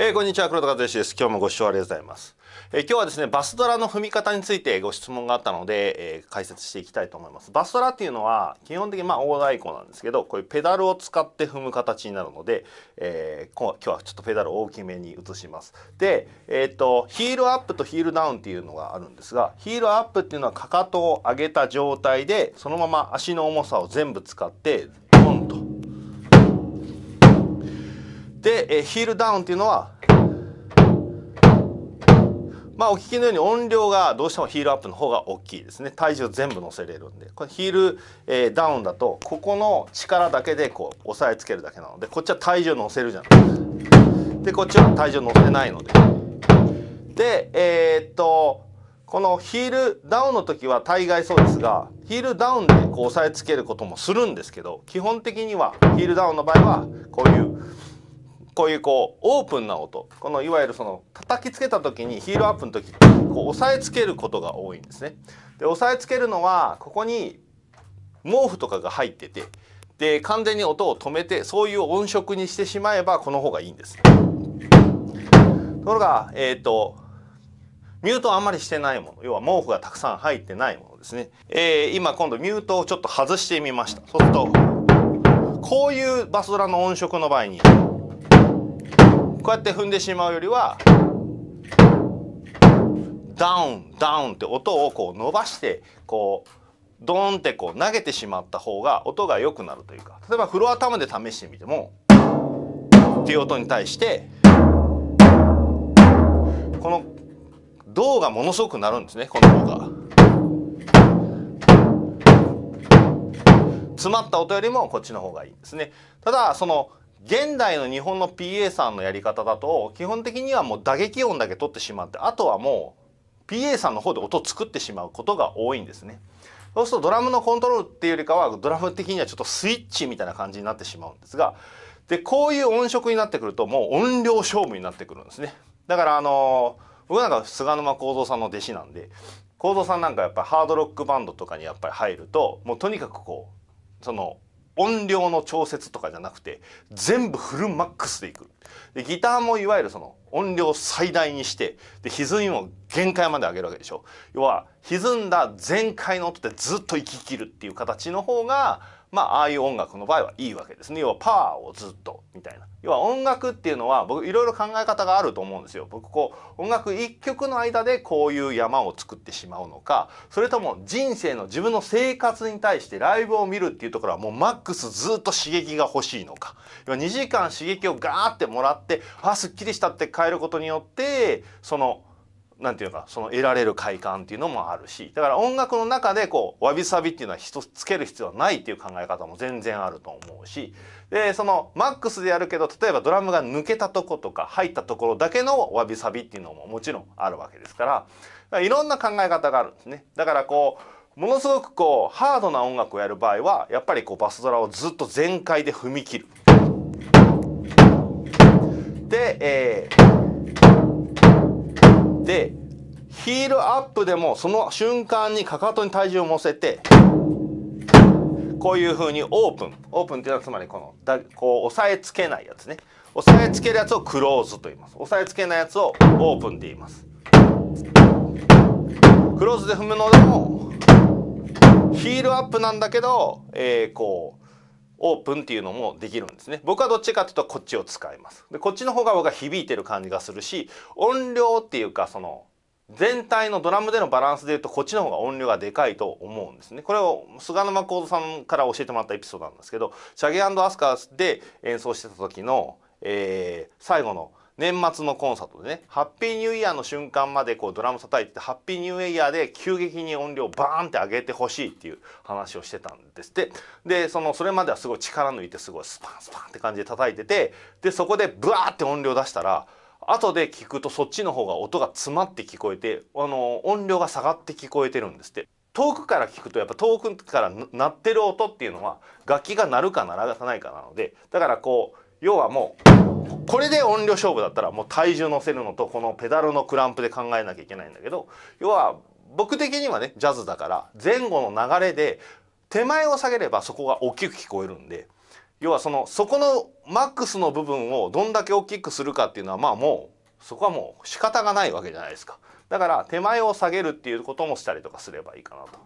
えー、こんにちは黒田和義です今日もご視聴ありがとうございます、えー、今日はですねバスドラの踏み方についてご質問があったので、えー、解説していきたいと思いますバスドラっていうのは基本的にまあ大太鼓なんですけどこういうペダルを使って踏む形になるので、え今日はちょっとペダルを大きめに移しますでえっとヒールアップとヒールダウンっていうのがあるんですがヒールアップっていうのはかかとを上げた状態でそのまま足の重さを全部使ってで、えー、ヒールダウンっていうのはまあお聞きのように音量がどうしてもヒールアップの方が大きいですね体重全部乗せれるんでこれヒール、えー、ダウンだとここの力だけでこう押さえつけるだけなのでこっちは体重乗せるじゃないでこっちは体重乗せないのででえー、っとこのヒールダウンの時は大概そうですがヒールダウンでこう押さえつけることもするんですけど基本的にはヒールダウンの場合はこういうこういうこうオープンな音このいわゆるその叩きつけた時にヒールアップの時こう押さえつけることが多いんですね。で押さえつけるのはここに毛布とかが入っててで完全に音を止めてそういう音色にしてしまえばこの方がいいんです。ところがえっ、ー、とミュートあんまりしてないもの要は毛布がたくさん入ってないものですね。えー、今今度ミュートをちょっと外してみました。そうするとこういうバスドラの音色の場合にこうやって踏んでしまうよりはダウンダウンって音をこう伸ばしてこうドーンってこう投げてしまった方が音が良くなるというか例えばフロアタムで試してみてもっていう音に対してこの銅がものすごくなるんですねこの方が。詰まった音よりもこっちの方がいいですね。ただその現代の日本の PA さんのやり方だと基本的にはもう打撃音だけ取ってしまってあとはもう PA さんの方で音作ってしまうことが多いんですね。そうするとドラムのコントロールっていうよりかはドラム的にはちょっとスイッチみたいな感じになってしまうんですがでこういう音色になってくるともう音量勝負になってくるんですね。だからあの僕なんか菅沼幸三さんの弟子なんで幸三さんなんかやっぱハードロックバンドとかにやっぱり入るともうとにかくこうその音量の調節とかじゃなくて全部フルマックスでいくでギターもいわゆるその音量最大にしてで歪みも限界まで上げるわけでしょ要は歪んだ全開の音でずっと生ききるっていう形の方がまあああいう音楽の場合はいいわけですね要はパワーをずっとみたいな要は音楽っていうのは僕いろいろ考え方があると思うんですよ僕こう音楽一曲の間でこういう山を作ってしまうのかそれとも人生の自分の生活に対してライブを見るっていうところはもうマックスずっと刺激が欲しいのか要は2時間刺激をガーってもらってあすっきりしたって変えることによってそのなんていうかその得られる快感っていうのもあるしだから音楽の中でこうわびさびっていうのは人つける必要はないっていう考え方も全然あると思うしでそのマックスでやるけど例えばドラムが抜けたとことか入ったところだけのわびさびっていうのももちろんあるわけですからいろんな考え方があるんですね。だからこうものすごくこうハードな音楽をやる場合はやっぱりこうバスドラをずっと全開で踏み切る。で、えーでヒールアップでもその瞬間にかかとに体重を乗せてこういう風にオープンオープンっていうのはつまりこのだこう押さえつけないやつね押さえつけるやつをクローズと言います押さえつけないやつをオープンで言いますクローズで踏むのでもヒールアップなんだけど、えー、こうオープンっていうのもできるんですね僕はどっちかっていうとこっちを使いますでこっちの方が僕は響いてる感じがするし音量っていうかその全体のドラムでのバランスでいうとこっちの方が音量がでかいと思うんですねこれを菅沼幸三さんから教えてもらったエピソードなんですけどシャゲアスカで演奏してた時の、えー、最後の「年末のコンサートでねハッピーニューイヤーの瞬間までこうドラム叩いててハッピーニューイヤーで急激に音量バーンって上げてほしいっていう話をしてたんですってでそのそれまではすごい力抜いてすごいスパンスパンって感じで叩いててでそこでブワーって音量出したら後で聞くとそっちの方が音が詰まって聞こえてあの音量が下がって聞こえてるんですって遠くから聞くとやっぱ遠くから鳴ってる音っていうのは楽器が鳴るか鳴らさないかなのでだからこう要はもうこれで音量勝負だったらもう体重乗せるのとこのペダルのクランプで考えなきゃいけないんだけど要は僕的にはねジャズだから前後の流れで手前を下げればそこが大きく聞こえるんで要はそのそこのマックスの部分をどんだけ大きくするかっていうのはまあもうそこはもう仕方がないわけじゃないですかだから手前を下げるっていうこともしたりとかすればいいかなと。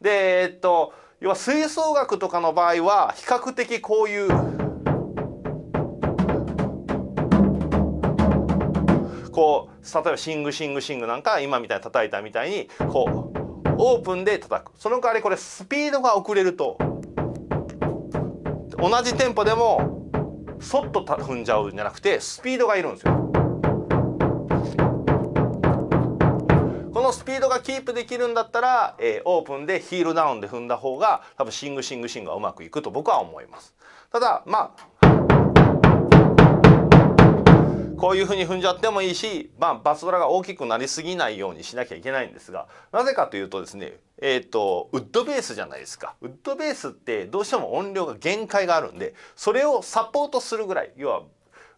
でえっと要は吹奏楽とかの場合は比較的こういうこう例えばシングシングシングなんか今みたいに叩いたみたいにこうオープンで叩くその代わりこれスピードが遅れると同じテンポでもそっと踏んじゃうんじゃなくてスピードがいるんですよ。このスピードがキープできるんだったら、えー、オープンでヒールダウンで踏んだ方が多分シングシングシングはうまくいくと僕は思います。ただまあこういうふうに踏んじゃってもいいし、まあ、バスドラが大きくなりすぎないようにしなきゃいけないんですがなぜかというとですねえっ、ー、とウッドベースじゃないですかウッドベースってどうしても音量が限界があるんでそれをサポートするぐらい要は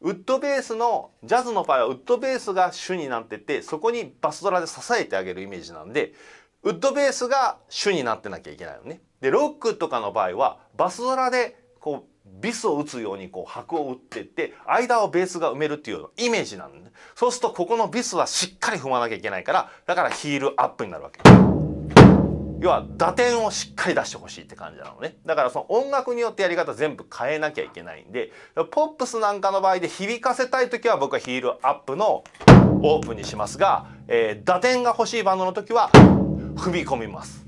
ウッドベースのジャズの場合はウッドベースが主になっててそこにバスドラで支えてあげるイメージなんでウッドベースが主になってなきゃいけないのね。でロックとかの場合はバスドラでこうビスを打つようにこう拍を打っていって間をベースが埋めるっていうイメージなんで、ね、そうするとここのビスはしっかり踏まなきゃいけないからだからヒールアップになるわけ要は打点をしっかり出してほしいって感じなのねだからその音楽によってやり方全部変えなきゃいけないんでポップスなんかの場合で響かせたい時は僕はヒールアップのオープンにしますが、えー、打点が欲しいバンドの時は踏み込みます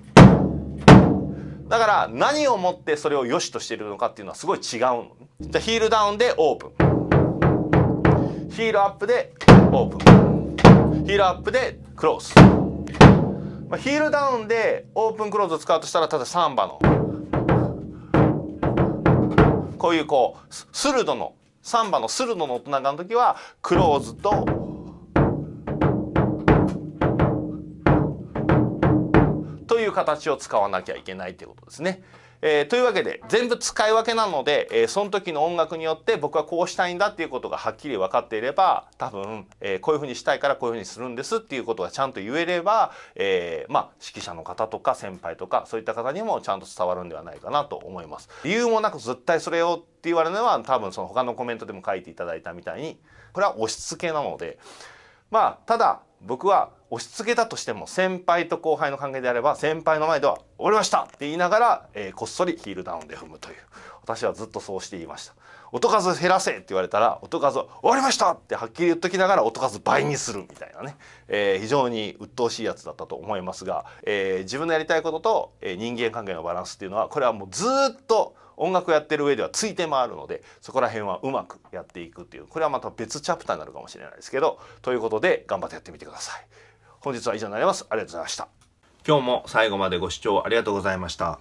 だから何をもってそれを良しとしているのかっていうのはすごい違うの。じゃヒールダウンでオープン。ヒールアップでオープン。ヒールアップでクロース。まあ、ヒールダウンでオープンクローズを使うとしたらただサンバのこういうこう鋭のサンバの鋭の大人かの時はクローズと形を使わなきゃいけないということですね。えー、というわけで全部使い分けなので、えー、その時の音楽によって僕はこうしたいんだっていうことがはっきり分かっていれば多分、えー、こういうふうにしたいからこういうふうにするんですっていうことがちゃんと言えれば、えまあ、指揮者の方とか先輩とかそういった方にもちゃんと伝わるんではないかなと思います。理由もなく絶対それをって言われるのは多分その他のコメントでも書いていただいたみたいにこれは押し付けなのでまあただ僕は押し付けたとしても先輩と後輩の関係であれば先輩の前では「りました!」って言いながら、えー、こっそりヒールダウンで踏むという私はずっとそうしていました音数減らせって言われたら音数終わりましたってはっきり言っときながら音数倍にするみたいなね、えー、非常に鬱陶しいやつだったと思いますが、えー、自分のやりたいことと、え人間関係のバランスっていうのはこれはもうずっと音楽やってる上ではついて回るのでそこら辺はうまくやっていくっていうこれはまた別チャプターになるかもしれないですけどということで頑張ってやってみてください本日は以上になりますありがとうございました今日も最後までご視聴ありがとうございました